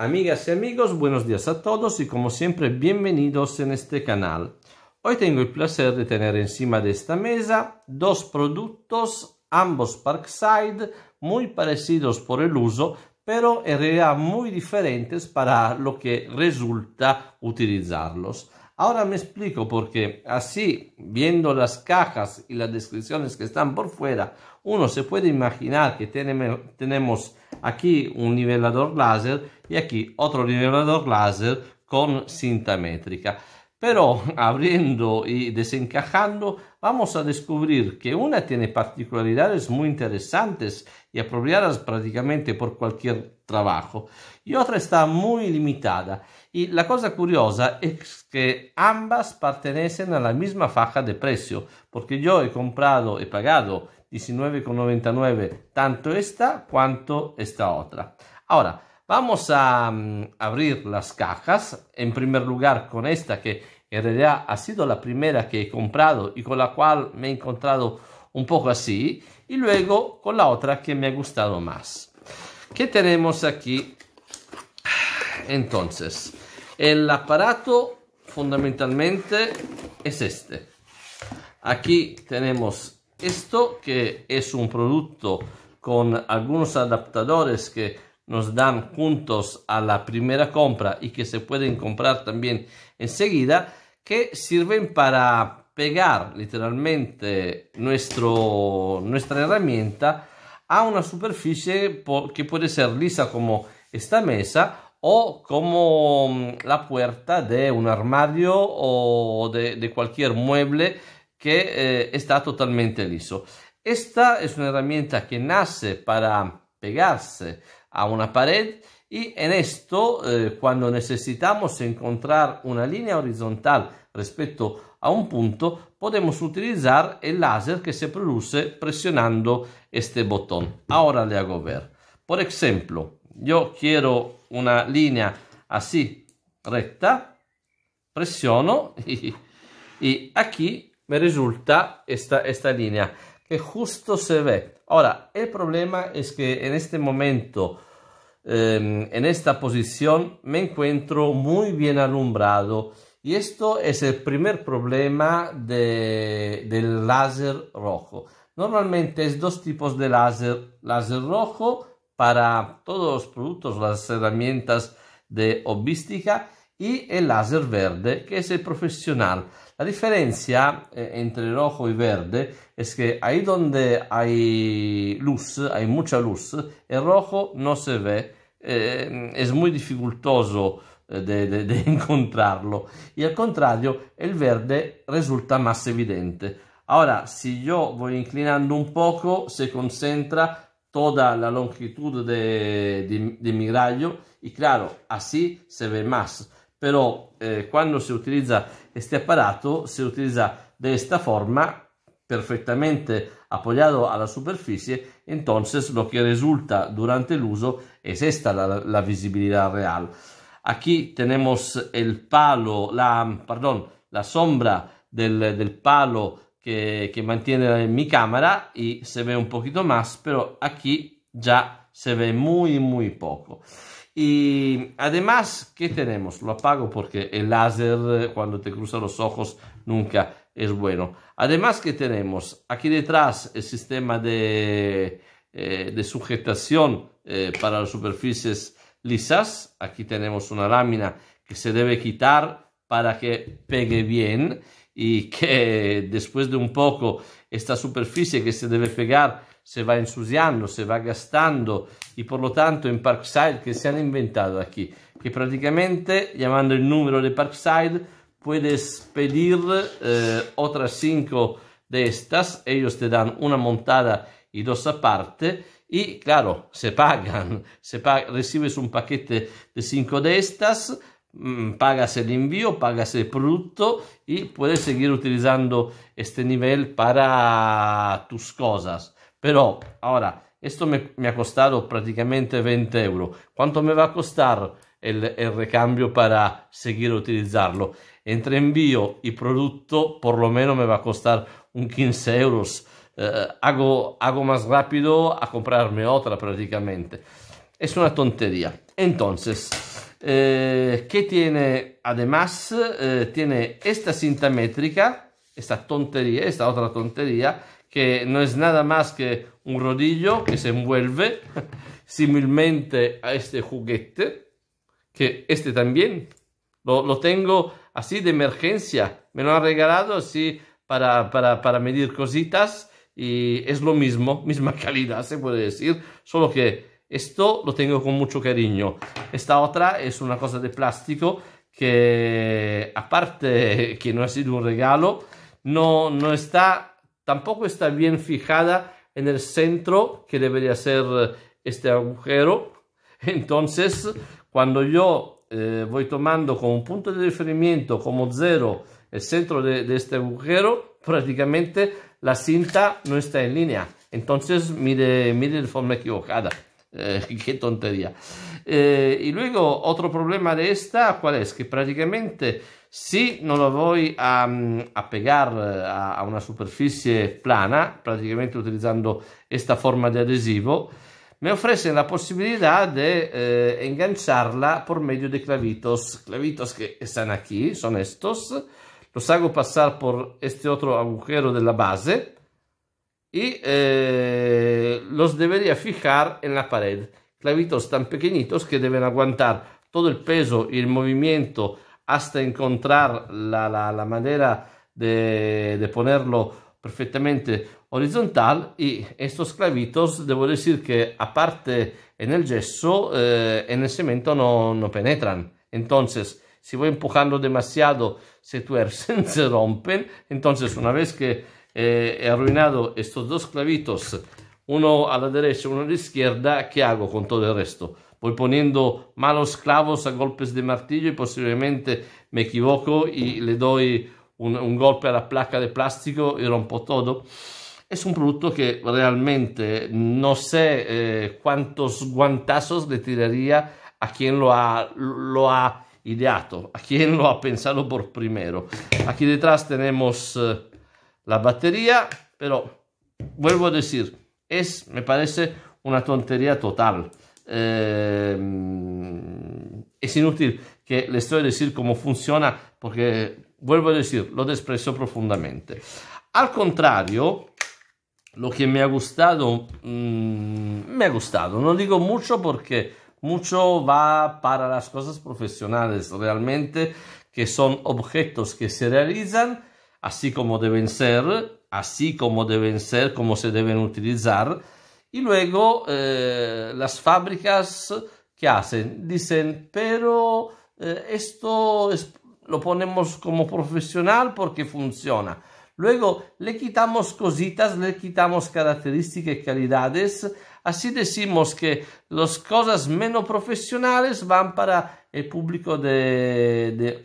Amigas y amigos, buenos días a todos y como siempre bienvenidos en este canal. Hoy tengo el placer de tener encima de esta mesa dos productos, ambos Parkside, muy parecidos por el uso, pero en realidad muy diferentes para lo que resulta utilizarlos. Ahora me explico porque así, viendo las cajas y las descripciones que están por fuera, uno se puede imaginar que tenemos aquí un nivelador láser y aquí otro nivelador láser con cinta métrica. Pero abriendo y desencajando vamos a descubrir que una tiene particularidades muy interesantes y apropiadas prácticamente por cualquier trabajo y otra está muy limitada. Y la cosa curiosa es que ambas pertenecen a la misma faja de precio, porque yo he comprado y pagado 19,99 tanto esta cuanto esta otra. Ahora, vamos a mm, abrir las cajas, en primer lugar con esta que en realidad ha sido la primera que he comprado y con la cual me he encontrado un poco así, y luego con la otra que me ha gustado más. ¿Qué tenemos aquí? Entonces, el aparato fundamentalmente es este. Aquí tenemos esto que es un producto con algunos adaptadores que nos dan juntos a la primera compra y que se pueden comprar también enseguida, que sirven para pegar literalmente nuestro, nuestra herramienta a una superficie que puede ser lisa como esta mesa o como mm, la puerta de un armario o de, cualquier mueble que eh, está totalmente liso. Esta es una herramienta que nace para pegarse a una pared y en esto eh, cuando necesitamos encontrar una línea horizontal respecto a un punto podemos utilizar el láser que se produce presionando este botón. Ahora le hago ver. Por ejemplo, yo quiero una línea así recta, presiono y, y aquí me resulta esta, esta línea que justo se ve. Ahora, el problema es que en este momento Em, en esta posición me encuentro muy bien alumbrado y esto es el primer problema del láser rojo. Normalmente es dos tipos de láser, láser rojo para todos los productos, las herramientas de Obística y el láser verde que es el profesional. La differenza eh, entre rojo y verde è che ahí donde hay luz, hay mucha luz, il rojo non se ve, eh, es muy dificultoso eh, de, encontrarlo y al contrario il verde resulta más evidente. Ora, se io voy inclinando un poco, se concentra tutta la longitud de, de, e claro, así se ve más però eh, quando si utilizza questo apparato si utilizza di questa forma perfettamente appoggiato alla superficie entonces lo che resulta durante el uso es esta la, la visibilidad real aquí tenemos el palo la perdón la sombra del, del palo che, que mantiene mi cámara e se ve un poquito más però aquí già se ve muy, muy poco. Y además, ¿qué tenemos? Lo apago porque el láser cuando te cruza los ojos nunca es bueno. Además, ¿qué tenemos? Aquí detrás el sistema de, eh, sujetación eh, para las superficies lisas. Aquí tenemos una lámina que se debe quitar para que pegue bien y que después de un poco esta superficie que se debe pegar se va ensuciando, se va gastando y por lo tanto en Parkside que se han inventado aquí, que prácticamente llamando el número de Parkside puedes pedir eh, otras cinco de estas, ellos te dan una montada y dos aparte y claro, se pagan, se recibes un paquete de cinco de estas, mm, pagas el envío, pagas el producto y puedes seguir utilizando este nivel para tus cosas. Però, ora, questo mi ha costato praticamente 20 euro. quanto me va a costar il, el recambio per seguir utilizarlo? Entre envío y producto, por lo menos me va a costar un 15 euros. Eh, hago, hago más rápido a comprarme otra praticamente Es una tontería. Entonces, eh, tiene además? Eh, tiene questa cinta métrica, esta tontería, esta otra tontería, que no es nada más que un rodillo que se envuelve similmente a este juguete, que este también lo, tengo así de emergencia, me lo han regalado así para, para medir cositas y es lo mismo, misma calidad se puede decir, solo que esto lo tengo con mucho cariño. Esta otra es una cosa de plástico que aparte que no ha sido un regalo, no, no está tampoco está bien fijada en el centro que debería ser eh, este agujero. Entonces, cuando yo eh, voy tomando como punto de referimiento, como cero, el centro de, este agujero, prácticamente la cinta no está en línea. Entonces, mire, mire de forma equivocada. Eh, qué tontería. Eh, y luego, otro problema de esta, ¿cuál es? Que prácticamente Se non lo vuoi a, mm, a a, una superficie plana, praticamente utilizzando questa forma di adesivo, me ofrecen la possibilità di eh, engancharla por medio di clavitos, clavitos che stanno qui, sono estos, los hago passare por este otro agujero della base e eh, los debería fijar en la pared, clavitos tan pequeñitos che deben aguantare tutto il peso y el movimiento hasta encontrar la, la, manera de, ponerlo perfectamente horizontal y estos clavitos debo decir que aparte en el gesso, eh, en el cemento no, penetran entonces si voy empujando demasiado se tuercen se rompen entonces una vez que eh, he arruinado estos dos clavitos uno a la derecha uno a la izquierda qué hago con todo el resto voy poniendo malos clavos a golpes de martillo y posiblemente me equivoco y le doy un, golpe a la placa de plástico y rompo todo. Es un producto que realmente no sé eh, cuántos guantazos le tiraría a quien lo ha, ideado, a quien lo ha pensado por primero. Aquí detrás tenemos eh, la batería, pero vuelvo a decir, es, me parece, una tontería total. Eh, es inútil que les estoy a decir cómo funciona, porque vuelvo a decir, lo desprecio profundamente. Al contrario, lo que me ha gustado, mm, me ha gustado, no digo mucho porque mucho va para las cosas profesionales realmente, que son objetos que se realizan así como deben ser, así como deben ser, como se deben utilizar y luego eh, las fábricas que hacen, dicen, pero eh, esto lo ponemos como profesional porque funciona. Luego le quitamos cositas, le quitamos características y calidades. Así decimos que las cosas menos profesionales van para el público de, de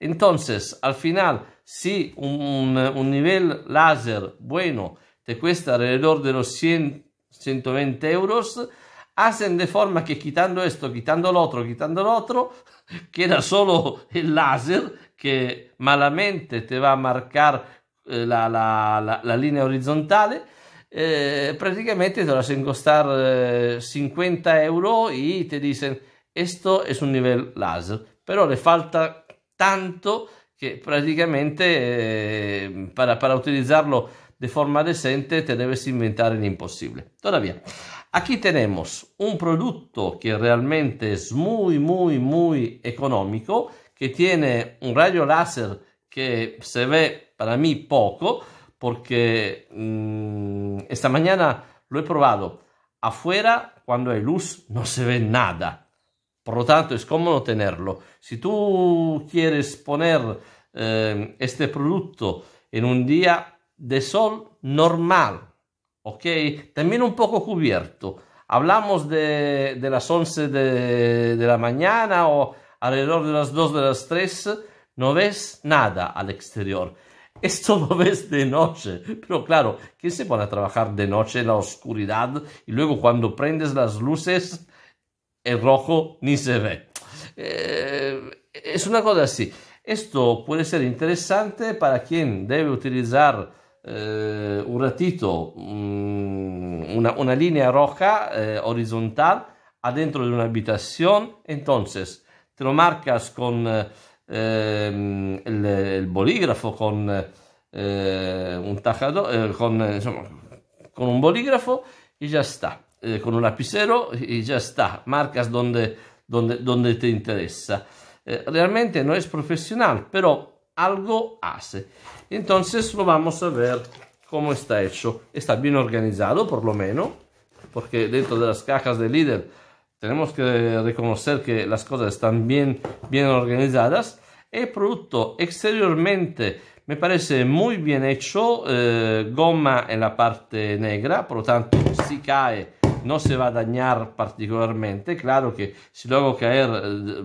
Entonces, al final, si un, un nivel láser bueno de cuesta alrededor de los 100, 120 euros, hacen de forma que quitando esto, quitando lo otro, quitando lo otro, queda solo el láser que malamente te va a marcar eh, la, la, la, la linea orizzontale. Eh, prácticamente te lo hacen costar eh, 50 euros y te dicen esto es un nivel láser, pero le falta tanto que praticamente eh, para, para utilizarlo de forma decente, te debes inventar el imposible. Todavía, aquí tenemos un producto que realmente es muy, muy, muy económico, que tiene un radio láser que se ve para mí poco, porque mm, esta mañana lo he probado. Afuera, cuando hay luz, no se ve nada. Por lo tanto, es cómodo tenerlo. Si tú quieres poner eh, este producto en un día de sol normal, ¿ok? También un poco cubierto. Hablamos de, de las 11 de, de, la mañana o alrededor de las 2 de las 3, no ves nada al exterior. Esto lo ves de noche, pero claro, ¿quién se pone a trabajar de noche en la oscuridad y luego cuando prendes las luces, el rojo ni se ve? Eh, es una cosa así. Esto puede ser interesante para quien debe utilizar eh, un ratito, mh, mm, una, una, línea roja eh, horizontal adentro di una habitación, entonces te lo marcas con ehm, eh, el, el, bolígrafo, con un tajador, eh, con, insomma, con un bolígrafo y ya está, eh, con un lapicero y ya está, marcas donde, donde, donde te interesa. Eh, realmente no es profesional, però algo hace. Entonces lo vamos a ver cómo está hecho. Está bien organizado, por lo menos, porque dentro de las cajas de líder tenemos que reconocer que las cosas están bien, bien organizadas. El producto exteriormente me parece muy bien hecho, eh, goma en la parte negra, por lo tanto si cae no se va a dañar particularmente. Claro que si luego caer eh,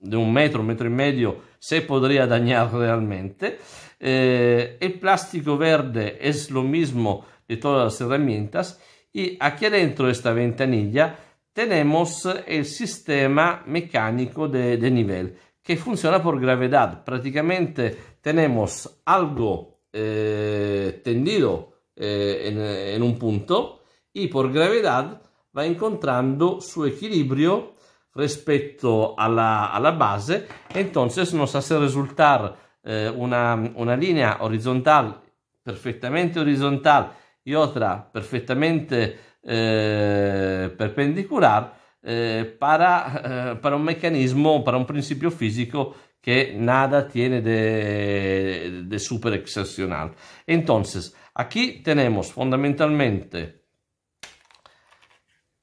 de un metro, metro y medio, se podría dañar realmente. Eh, el plástico verde è lo mismo di tutte le herramientas E aquí dentro de esta ventanilla tenemos il sistema mecánico de, de nivel che funziona por gravedad. Praticamente tenemos algo eh, tendido eh, en, un punto e por gravedad va encontrando su equilibrio respecto alla, la, a base. Entonces nos hace resultar eh, una, una, línea horizontal, perfectamente horizontal, e otra perfectamente eh, perpendicular eh, para, eh, para, un meccanismo, per un principio físico che nada tiene de, de super excepcional. Entonces, aquí tenemos fondamentalmente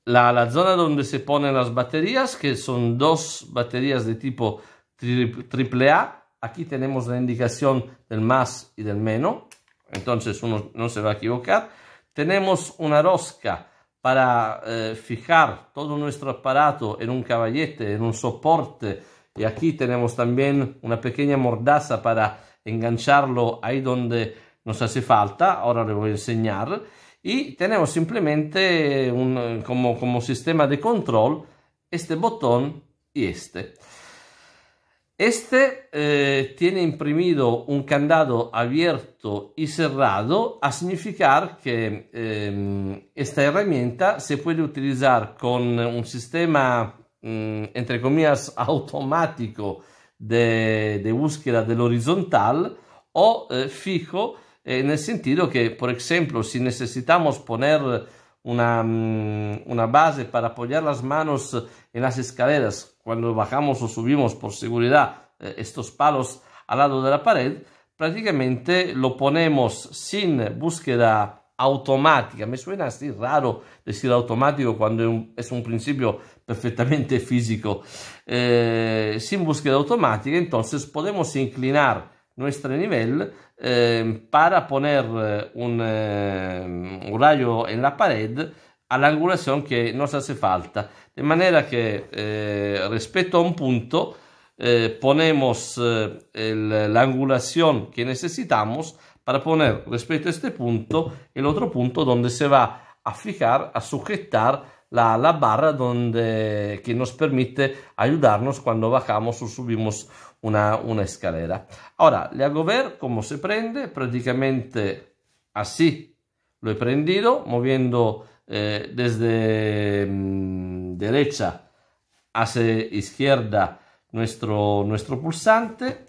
la, zona donde se ponen las baterías, que son dos baterías de tipo AAA, Aquí tenemos la indicación del más y del menos, entonces uno no se va a equivocar. Tenemos una rosca para eh, fijar todo nuestro aparato en un caballete, en un soporte. Y aquí tenemos también una pequeña mordaza para engancharlo ahí donde nos hace falta. Ahora le voy a enseñar. y tenemos simplemente un, como, como sistema di control este botón y este. Este eh, tiene imprimido un candado abierto y cerrado a significar que eh, esta herramienta se puede utilizar con un sistema, mm, entre comillas, automático de, de búsqueda del horizontal o eh, fijo En el sentido que, por ejemplo, si necesitamos poner una, mm, una, base para apoyar las manos en las escaleras cuando bajamos o subimos por seguridad eh, estos palos al lado de la pared, prácticamente lo ponemos sin búsqueda automática. Me suena así raro decir automático cuando es un principio perfectamente físico. Eh, sin búsqueda automática, entonces podemos inclinar nuestro nivel eh, para poner eh, eh, un, rayo en la pared a la angulación que nos hace falta. De manera que respecto a un punto ponemos la angulación que necesitamos para poner respecto a este punto el otro punto donde se va a fijar, a sujetar la, la barra donde, que nos permite ayudarnos cuando bajamos o subimos una, escalera. Ahora, le hago ver cómo se prende, prácticamente así lo he prendido, moviendo eh, desde mm, derecha hacia izquierda nuestro, nuestro pulsante.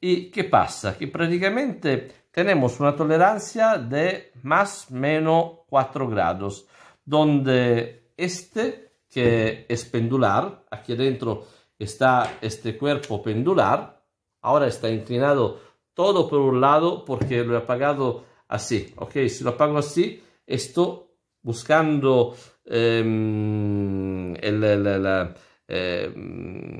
¿Y qué pasa? Que prácticamente tenemos una tolerancia de más menos 4 grados, donde este, que es pendular, aquí dentro está este cuerpo pendular, ahora está inclinado todo por un lado porque lo he apagado así, ¿ok? Si lo apago así, esto buscando em, el, em,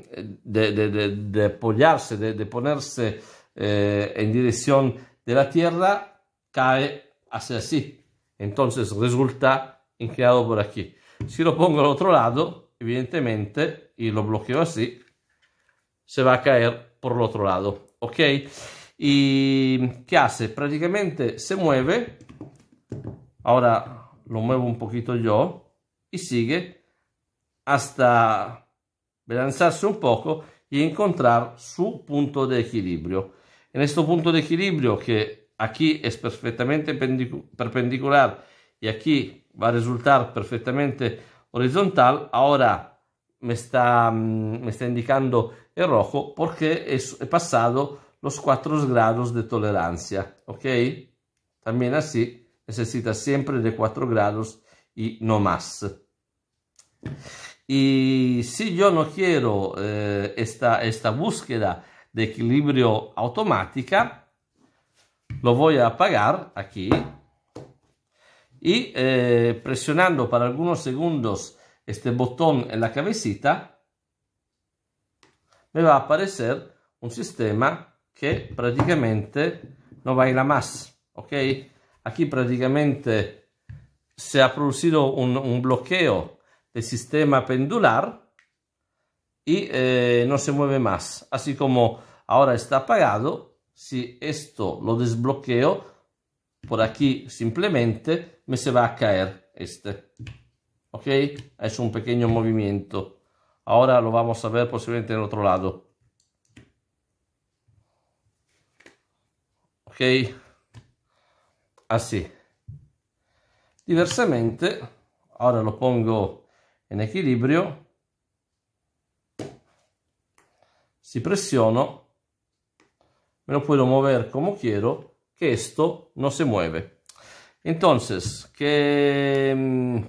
de, apoyarse, de, ponerse eh, en dirección de la tierra, cae hacia así. Entonces resulta inclinado por aquí. Si lo pongo al otro lado, evidentemente, y lo bloqueo así, se va a caer por el otro lado, ¿ok? e qué hace? Prácticamente se mueve, ora lo muevo un poquito io e sigue hasta balanzarse un poco e encontrar su punto di equilibrio. En questo punto di equilibrio, que aquí es perfectamente perpendicular y aquí va a resultar perfettamente horizontal, ahora me está, mm, me está indicando el rojo porque he pasado los cuatro grados de tolerancia, ¿ok? También así necesita siempre de 4 grados y no más. Y si yo no quiero eh, esta, esta búsqueda de equilibrio automática, lo voy a apagar aquí y eh, presionando para algunos segundos este botón en la cabecita, me va a aparecer un sistema que prácticamente no baila más, ¿ok? Aquí prácticamente se ha producido un, bloqueo del sistema pendular y eh, no se mueve más. Así como ahora está apagado, si esto lo desbloqueo, por aquí simplemente me se va a caer este. ¿Ok? Ha un pequeño movimiento. Ahora lo vamos a ver posiblemente en el otro lado. ¿Ok? Así. Diversamente, ahora lo pongo in equilibrio. Si pressiono, me lo puedo mover come quiero que esto no se mueve. Entonces, mm,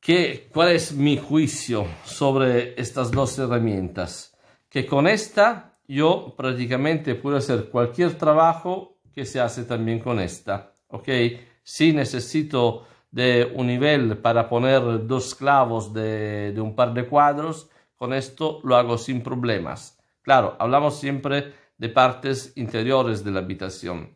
¿qué, cuál es mi juicio sobre estas dos herramientas? Que con esta yo prácticamente puedo hacer cualquier trabajo que se hace también con esta. ¿Ok? Si necesito de un nivel para poner dos clavos de, de un par de cuadros, con esto lo hago sin problemas. Claro, hablamos siempre de partes interiores de la habitación.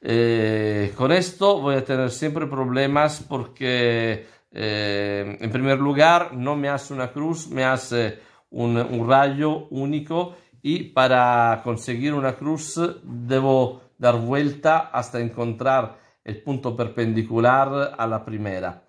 Eh, con esto voy a tener siempre problemas porque, eh, en primer lugar, no me hace una cruz, me hace un, rayo único y para conseguir una cruz debo dar vuelta hasta encontrar el punto perpendicular a la primera.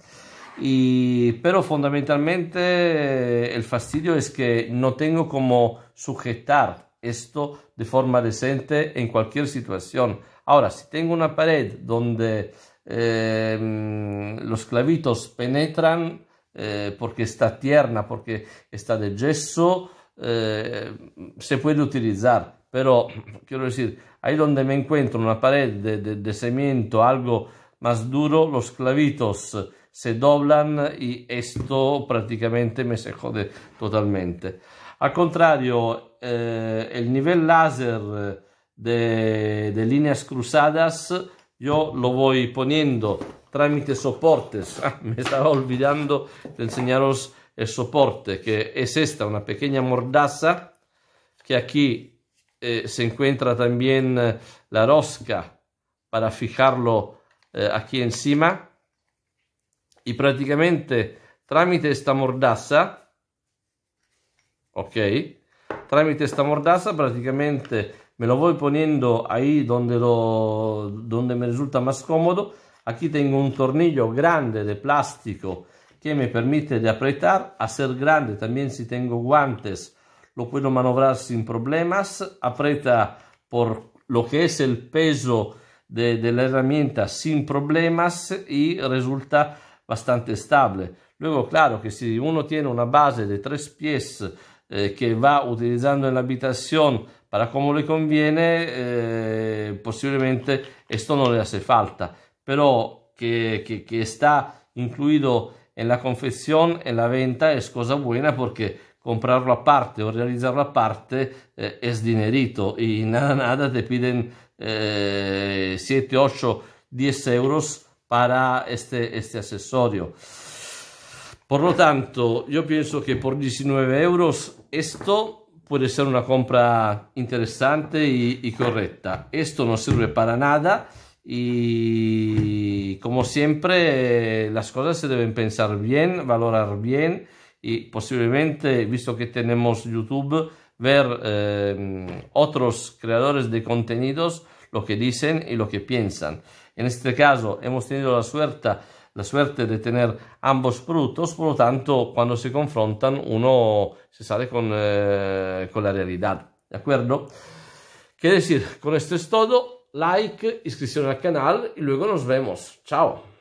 pero fundamentalmente eh, el fastidio es que no tengo como sujetar esto de forma decente en cualquier situación. Ahora, si tengo una pared donde eh, los clavitos penetran eh, porque está tierna, porque está de gesso, eh, se puede utilizar. Pero quiero decir, ahí donde me encuentro una pared de, de, de cemento, algo más duro, los clavitos se doblan y esto prácticamente me se jode totalmente. Al contrario, eh, el nivel láser eh, de, de, líneas cruzadas yo lo voy poniendo tramite soportes. Ah, me estaba olvidando di enseñaros el soporte, que es questa, una pequeña mordaza que aquí eh, se encuentra también eh, la rosca para fijarlo eh, aquí encima y prácticamente tramite esta mordaza ok? Tramite esta mordaza praticamente me lo voy poniendo ahí donde, lo, donde me resulta más cómodo. Aquí tengo un tornillo grande de plástico que me permite de apretar, ser grande también si tengo guantes lo puedo manovrar sin problemas, aprieta por lo que es el peso de, de, la herramienta sin problemas y resulta bastante estable. Luego, claro que si uno tiene una base de tres pies eh, que va utilizzando en la habitación para como le conviene, eh, posiblemente esto no le hace falta, però che, que, que, está incluido en la confección, en la venta, è cosa buona perché comprarlo a parte o realizarlo aparte eh, è sdinerito y nada, nada te piden 7, 8, 10 euros para este, este accesorio. Por lo tanto, yo pienso que por 19 euros esto puede ser una compra interesante y, correcta. Esto no sirve para nada y como siempre las cosas se deben pensar bien, valorar bien y posiblemente, visto que tenemos YouTube, ver em, otros creadores de contenidos lo que dicen y lo que piensan. En este caso hemos tenido la suerte la suerte di tener ambos productos, por lo tanto, quando si confrontano, uno si sale con, eh, con la realidad. ¿De acuerdo? Quiere decir, con esto es todo. Like, inscripción al canale e luego nos vemos. Ciao!